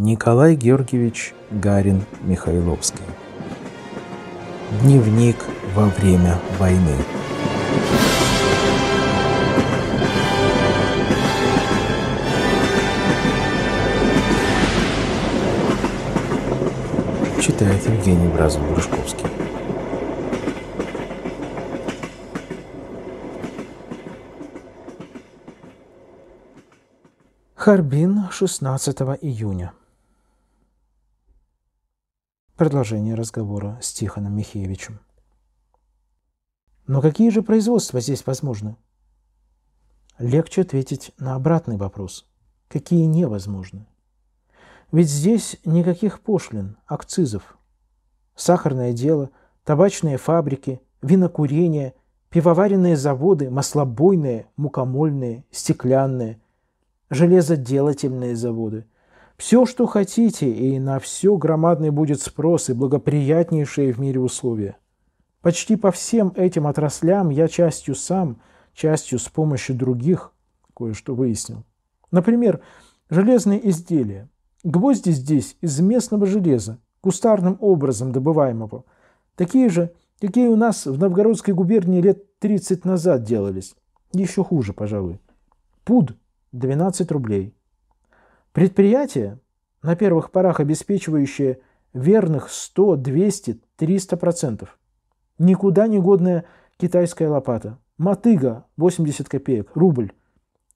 Николай Георгиевич Гарин Михайловский. Дневник во время войны. Читает Евгений Бразов-Грушковский. Харбин, 16 июня. Продолжение разговора с Тихоном Михеевичем. Но какие же производства здесь возможны? Легче ответить на обратный вопрос. Какие невозможны? Ведь здесь никаких пошлин, акцизов. Сахарное дело, табачные фабрики, винокурение, пивоваренные заводы, маслобойные, мукомольные, стеклянные, железоделательные заводы – все, что хотите, и на все громадный будет спрос и благоприятнейшие в мире условия. Почти по всем этим отраслям я частью сам, частью с помощью других кое-что выяснил. Например, железные изделия. Гвозди здесь из местного железа, кустарным образом добываемого. Такие же, какие у нас в Новгородской губернии лет 30 назад делались. Еще хуже, пожалуй. Пуд – 12 рублей. Предприятие, на первых порах обеспечивающее верных 100, 200, 300%. Никуда не годная китайская лопата. Мотыга 80 копеек, рубль.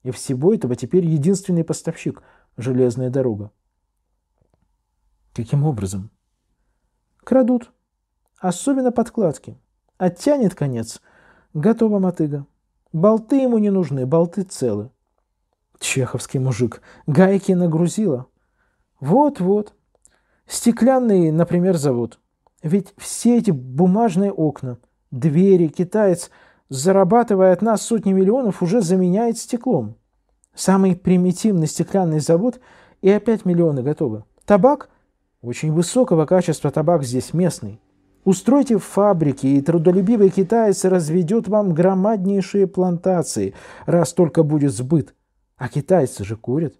И всего этого теперь единственный поставщик – железная дорога. Каким образом? Крадут. Особенно подкладки. Оттянет конец – готова мотыга. Болты ему не нужны, болты целы. Чеховский мужик. Гайки нагрузила. Вот-вот. Стеклянные, например, завод. Ведь все эти бумажные окна, двери, китаец, зарабатывая от нас сотни миллионов, уже заменяет стеклом. Самый примитивный стеклянный завод и опять миллионы готовы. Табак? Очень высокого качества табак здесь местный. Устройте фабрики, и трудолюбивый китаец разведет вам громаднейшие плантации, раз только будет сбыт. А китайцы же курят.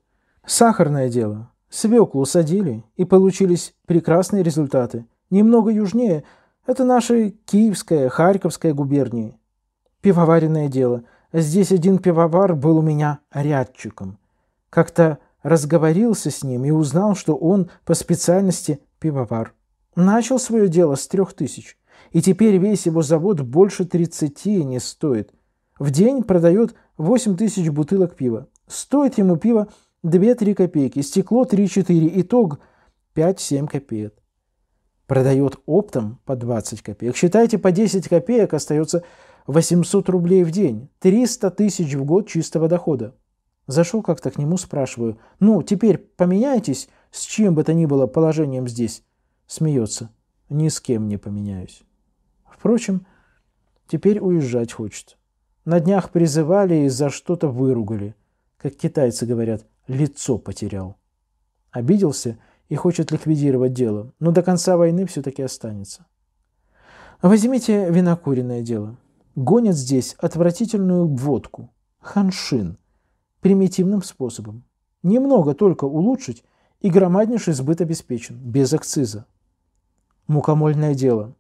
Сахарное дело. Свеклу садили, и получились прекрасные результаты. Немного южнее – это наши Киевская, Харьковская губернии. Пивоваренное дело. Здесь один пивовар был у меня рядчиком. Как-то разговорился с ним и узнал, что он по специальности пивовар. Начал свое дело с трех тысяч, и теперь весь его завод больше тридцати не стоит. В день продает восемь тысяч бутылок пива. Стоит ему пиво 2-3 копейки, стекло 3-4, итог 5-7 копеек. Продает оптом по 20 копеек. Считайте, по 10 копеек остается 800 рублей в день, 300 тысяч в год чистого дохода. Зашел как-то к нему, спрашиваю, ну, теперь поменяйтесь с чем бы то ни было положением здесь? Смеется, ни с кем не поменяюсь. Впрочем, теперь уезжать хочет. На днях призывали и за что-то выругали – как китайцы говорят, лицо потерял. Обиделся и хочет ликвидировать дело, но до конца войны все-таки останется. Возьмите винокуренное дело. Гонят здесь отвратительную водку, ханшин, примитивным способом. Немного только улучшить, и громаднейший сбыт обеспечен, без акциза. Мукомольное дело.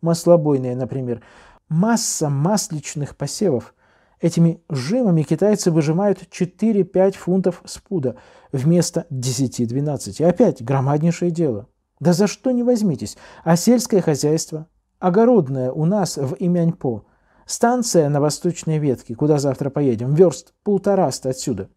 Маслобойное, например. Масса масличных посевов – Этими жимами китайцы выжимают 4-5 фунтов спуда вместо 10-12. И опять громаднейшее дело. Да за что не возьмитесь? А сельское хозяйство? Огородное у нас в Имяньпо. Станция на восточной ветке, куда завтра поедем, верст полтораста отсюда.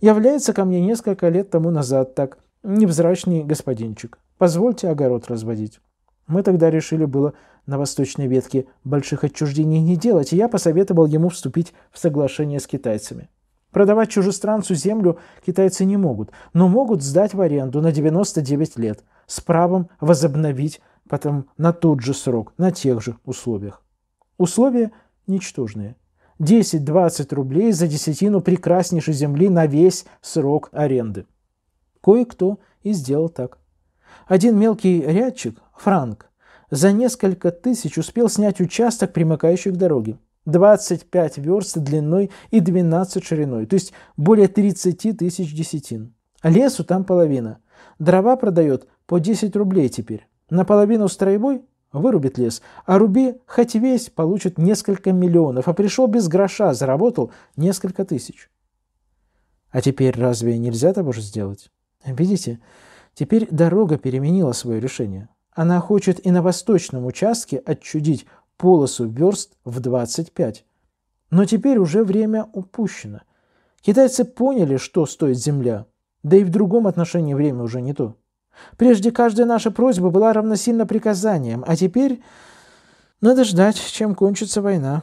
Является ко мне несколько лет тому назад так невзрачный господинчик. Позвольте огород разводить. Мы тогда решили было на восточной ветке больших отчуждений не делать, и я посоветовал ему вступить в соглашение с китайцами. Продавать чужестранцу землю китайцы не могут, но могут сдать в аренду на 99 лет с правом возобновить потом на тот же срок, на тех же условиях. Условия ничтожные. 10-20 рублей за десятину прекраснейшей земли на весь срок аренды. Кое-кто и сделал так. Один мелкий рядчик, Франк, за несколько тысяч успел снять участок, примыкающий к дороге. 25 верст длиной и 12 шириной, то есть более 30 тысяч десятин. Лесу там половина. Дрова продает по 10 рублей теперь. Наполовину строевой вырубит лес, а руби хоть весь получит несколько миллионов, а пришел без гроша, заработал несколько тысяч. А теперь разве нельзя того же сделать? Видите, Теперь дорога переменила свое решение. Она хочет и на восточном участке отчудить полосу верст в 25. Но теперь уже время упущено. Китайцы поняли, что стоит земля, да и в другом отношении время уже не то. Прежде каждая наша просьба была равносильно приказанием, а теперь надо ждать, чем кончится война.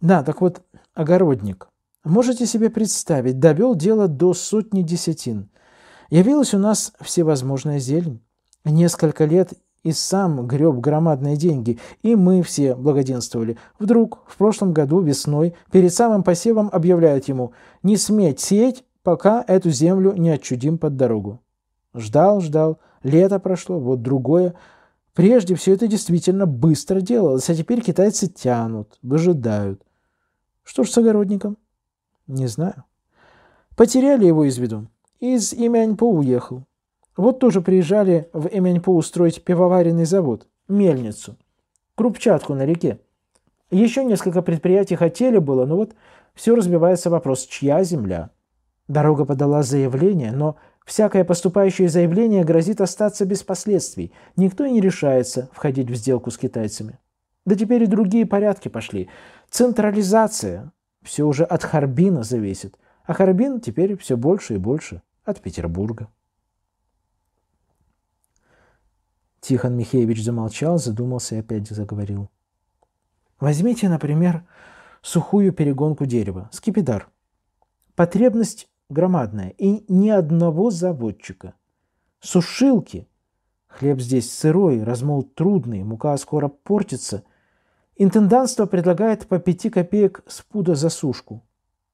Да, так вот, огородник. Можете себе представить, довел дело до сотни десятин – Явилась у нас всевозможная зелень. Несколько лет и сам греб громадные деньги, и мы все благоденствовали. Вдруг, в прошлом году, весной, перед самым посевом объявляют ему «Не сметь сеять, пока эту землю не отчудим под дорогу». Ждал, ждал, лето прошло, вот другое. Прежде все это действительно быстро делалось, а теперь китайцы тянут, выжидают. Что ж с огородником? Не знаю. Потеряли его из виду из Имяньпо уехал. Вот тоже приезжали в Имяньпо устроить пивоваренный завод, мельницу, крупчатку на реке. Еще несколько предприятий хотели было, но вот все разбивается вопрос, чья земля. Дорога подала заявление, но всякое поступающее заявление грозит остаться без последствий. Никто и не решается входить в сделку с китайцами. Да теперь и другие порядки пошли. Централизация. Все уже от Харбина зависит. А Харбин теперь все больше и больше от Петербурга. Тихон Михеевич замолчал, задумался и опять заговорил. Возьмите, например, сухую перегонку дерева, скипидар. Потребность громадная и ни одного заводчика. Сушилки. Хлеб здесь сырой, размол трудный, мука скоро портится. Интендантство предлагает по пяти копеек с пуда за сушку.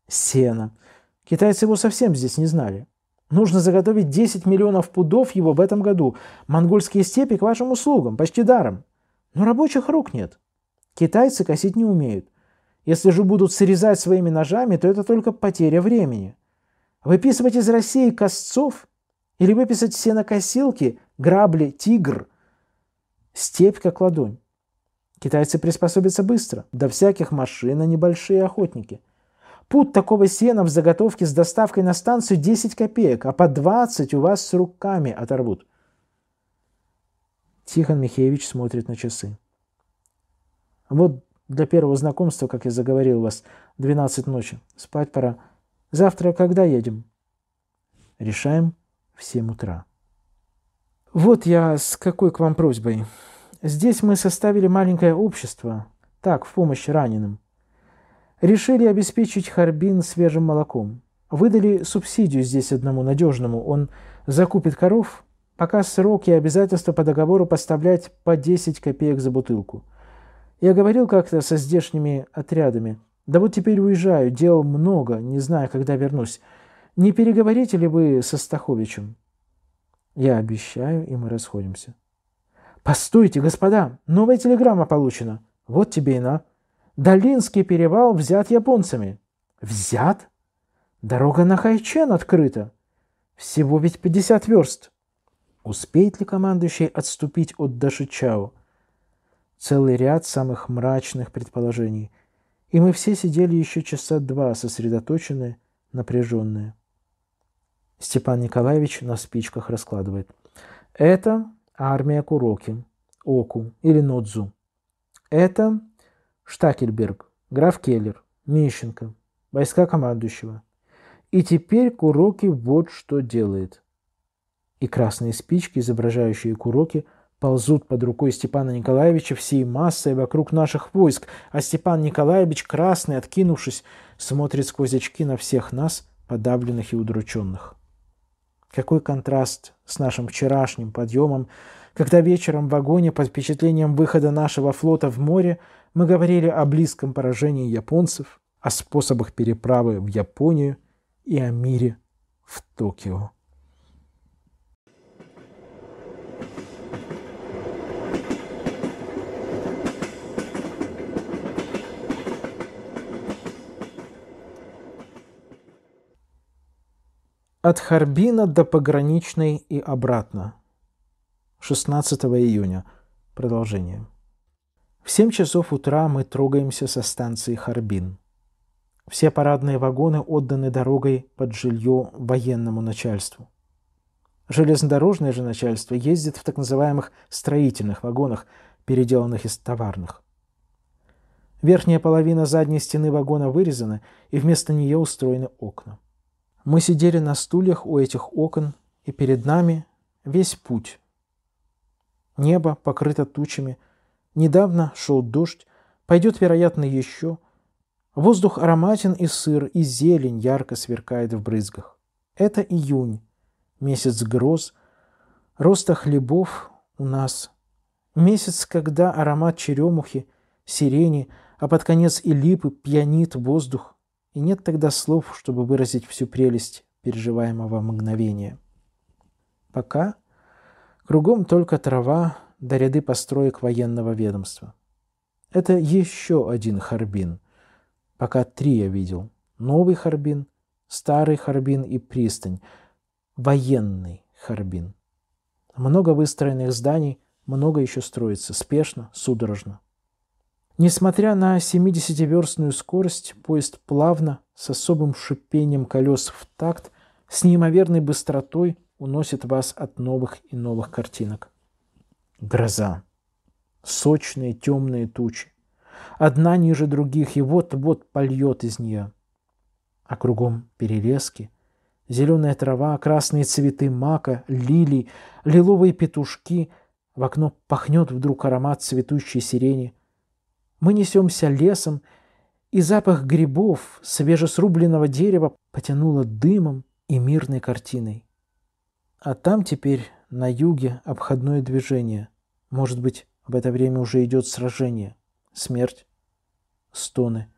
Сено. Китайцы его совсем здесь не знали. Нужно заготовить 10 миллионов пудов его в этом году. Монгольские степи к вашим услугам, почти даром. Но рабочих рук нет. Китайцы косить не умеют. Если же будут срезать своими ножами, то это только потеря времени. Выписывать из России косцов или выписать все на косилки, грабли, тигр. Степь как ладонь. Китайцы приспособятся быстро, до всяких машин и небольшие охотники – Пут такого сена в заготовке с доставкой на станцию 10 копеек, а по 20 у вас с руками оторвут. Тихон Михеевич смотрит на часы. Вот для первого знакомства, как я заговорил вас, 12 ночи. Спать пора. Завтра когда едем? Решаем в 7 утра. Вот я с какой к вам просьбой. Здесь мы составили маленькое общество. Так, в помощь раненым решили обеспечить Харбин свежим молоком. Выдали субсидию здесь одному надежному. Он закупит коров, пока срок и обязательства по договору поставлять по 10 копеек за бутылку. Я говорил как-то со здешними отрядами. Да вот теперь уезжаю, дел много, не знаю, когда вернусь. Не переговорите ли вы со Стаховичем? Я обещаю, и мы расходимся. «Постойте, господа, новая телеграмма получена. Вот тебе и на». Долинский перевал взят японцами. Взят? Дорога на Хайчен открыта. Всего ведь 50 верст. Успеет ли командующий отступить от Дашичао? Целый ряд самых мрачных предположений. И мы все сидели еще часа два, сосредоточенные, напряженные. Степан Николаевич на спичках раскладывает. Это армия Куроки, Оку или Нодзу. Это Штакельберг, граф Келлер, Мищенко, войска командующего. И теперь Куроки вот что делает. И красные спички, изображающие Куроки, ползут под рукой Степана Николаевича всей массой вокруг наших войск, а Степан Николаевич, красный, откинувшись, смотрит сквозь очки на всех нас, подавленных и удрученных. Какой контраст с нашим вчерашним подъемом, когда вечером в вагоне под впечатлением выхода нашего флота в море мы говорили о близком поражении японцев, о способах переправы в Японию и о мире в Токио. От Харбина до пограничной и обратно. 16 июня. Продолжение семь часов утра мы трогаемся со станции Харбин. Все парадные вагоны отданы дорогой под жилье военному начальству. Железнодорожное же начальство ездит в так называемых строительных вагонах, переделанных из товарных. Верхняя половина задней стены вагона вырезана, и вместо нее устроены окна. Мы сидели на стульях у этих окон, и перед нами весь путь. Небо покрыто тучами – Недавно шел дождь, пойдет, вероятно, еще. Воздух ароматен и сыр, и зелень ярко сверкает в брызгах. Это июнь, месяц гроз, роста хлебов у нас. Месяц, когда аромат черемухи, сирени, а под конец и липы пьянит воздух, и нет тогда слов, чтобы выразить всю прелесть переживаемого мгновения. Пока кругом только трава, до ряды построек военного ведомства. Это еще один Харбин. Пока три я видел. Новый Харбин, старый Харбин и пристань. Военный Харбин. Много выстроенных зданий, много еще строится, спешно, судорожно. Несмотря на 70-верстную скорость, поезд плавно, с особым шипением колес в такт, с неимоверной быстротой уносит вас от новых и новых картинок гроза. Сочные темные тучи. Одна ниже других, и вот-вот польет из нее. А кругом перелески, зеленая трава, красные цветы мака, лилий, лиловые петушки. В окно пахнет вдруг аромат цветущей сирени. Мы несемся лесом, и запах грибов, свежесрубленного дерева потянуло дымом и мирной картиной. А там теперь на юге обходное движение. Может быть, в это время уже идет сражение, смерть, стоны.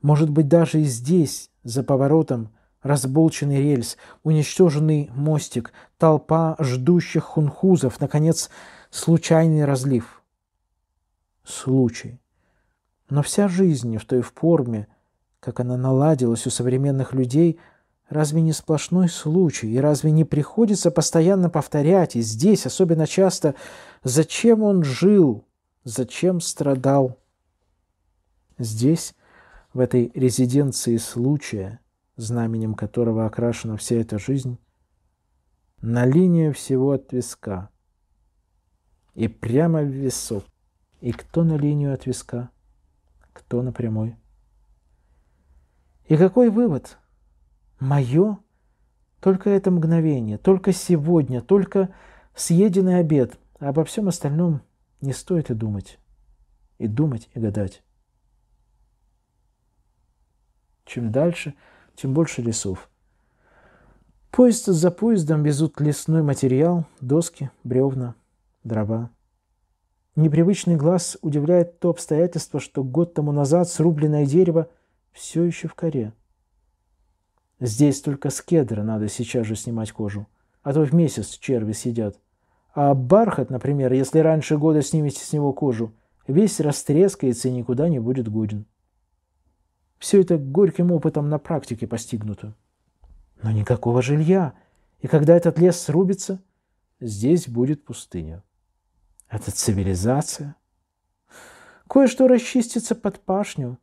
Может быть, даже и здесь, за поворотом, разболченный рельс, уничтоженный мостик, толпа ждущих хунхузов, наконец, случайный разлив. Случай. Но вся жизнь в той форме, как она наладилась у современных людей – Разве не сплошной случай, и разве не приходится постоянно повторять, и здесь особенно часто, зачем он жил, зачем страдал? Здесь, в этой резиденции случая, знаменем которого окрашена вся эта жизнь, на линию всего от виска и прямо в висок. И кто на линию от виска, кто на прямой. И какой вывод – Мое? Только это мгновение, только сегодня, только съеденный обед. А обо всем остальном не стоит и думать. И думать, и гадать. Чем дальше, тем больше лесов. Поезд за поездом везут лесной материал, доски, бревна, дрова. Непривычный глаз удивляет то обстоятельство, что год тому назад срубленное дерево все еще в коре – Здесь только с кедра надо сейчас же снимать кожу, а то в месяц черви съедят. А бархат, например, если раньше года снимете с него кожу, весь растрескается и никуда не будет годен. Все это горьким опытом на практике постигнуто. Но никакого жилья. И когда этот лес срубится, здесь будет пустыня. Это цивилизация. Кое-что расчистится под пашню,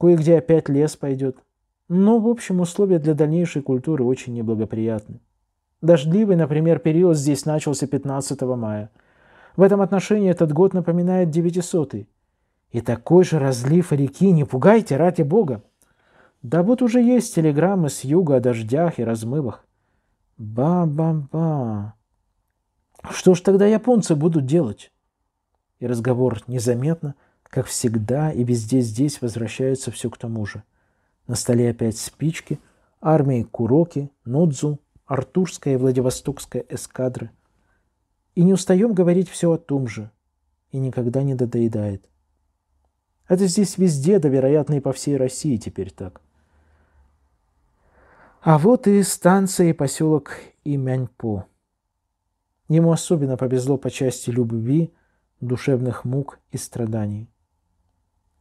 кое-где опять лес пойдет – но, в общем, условия для дальнейшей культуры очень неблагоприятны. Дождливый, например, период здесь начался 15 мая. В этом отношении этот год напоминает 900-й. И такой же разлив реки, не пугайте, ради бога. Да вот уже есть телеграммы с юга о дождях и размывах. Ба-ба-ба. Что ж тогда японцы будут делать? И разговор незаметно, как всегда и везде здесь возвращается все к тому же – на столе опять спички, армии Куроки, Нодзу, Артурская и Владивостокская эскадры. И не устаем говорить все о том же. И никогда не додоедает. Это здесь везде, да, вероятно, и по всей России теперь так. А вот и станция и поселок Имяньпо. Ему особенно повезло по части любви, душевных мук и страданий.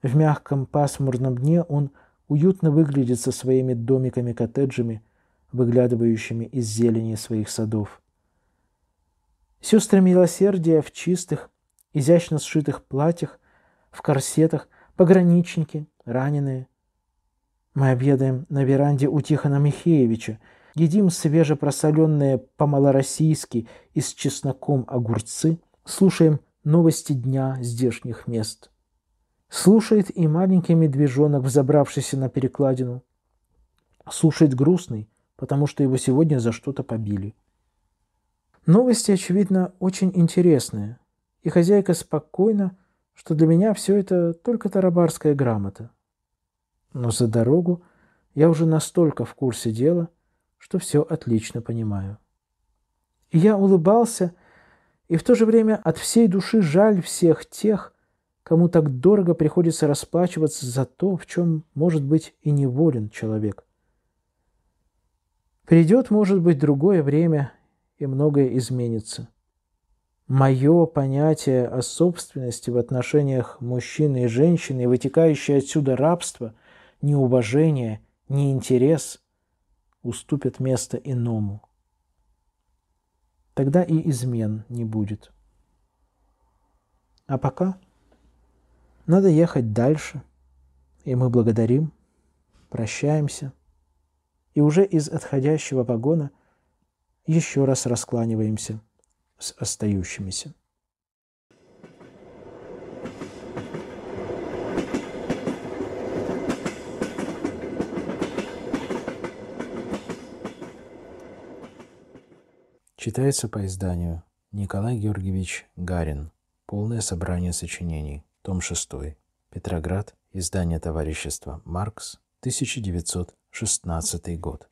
В мягком пасмурном дне он – уютно выглядит со своими домиками-коттеджами, выглядывающими из зелени своих садов. Сестры милосердия в чистых, изящно сшитых платьях, в корсетах, пограничники, раненые. Мы обедаем на веранде у Тихона Михеевича, едим свежепросоленные по-малороссийски и с чесноком огурцы, слушаем новости дня здешних мест. Слушает и маленький медвежонок, взобравшийся на перекладину. Слушает грустный, потому что его сегодня за что-то побили. Новости, очевидно, очень интересные, и хозяйка спокойна, что для меня все это только тарабарская грамота. Но за дорогу я уже настолько в курсе дела, что все отлично понимаю. И я улыбался, и в то же время от всей души жаль всех тех, кому так дорого приходится расплачиваться за то, в чем, может быть, и неволен человек. Придет, может быть, другое время, и многое изменится. Мое понятие о собственности в отношениях мужчины и женщины, вытекающее отсюда рабство, неуважение, неинтерес, уступят место иному. Тогда и измен не будет. А пока... Надо ехать дальше. И мы благодарим, прощаемся. И уже из отходящего погона еще раз раскланиваемся с остающимися. Читается по изданию Николай Георгиевич Гарин. Полное собрание сочинений том 6, Петроград, издание товарищества «Маркс», 1916 год.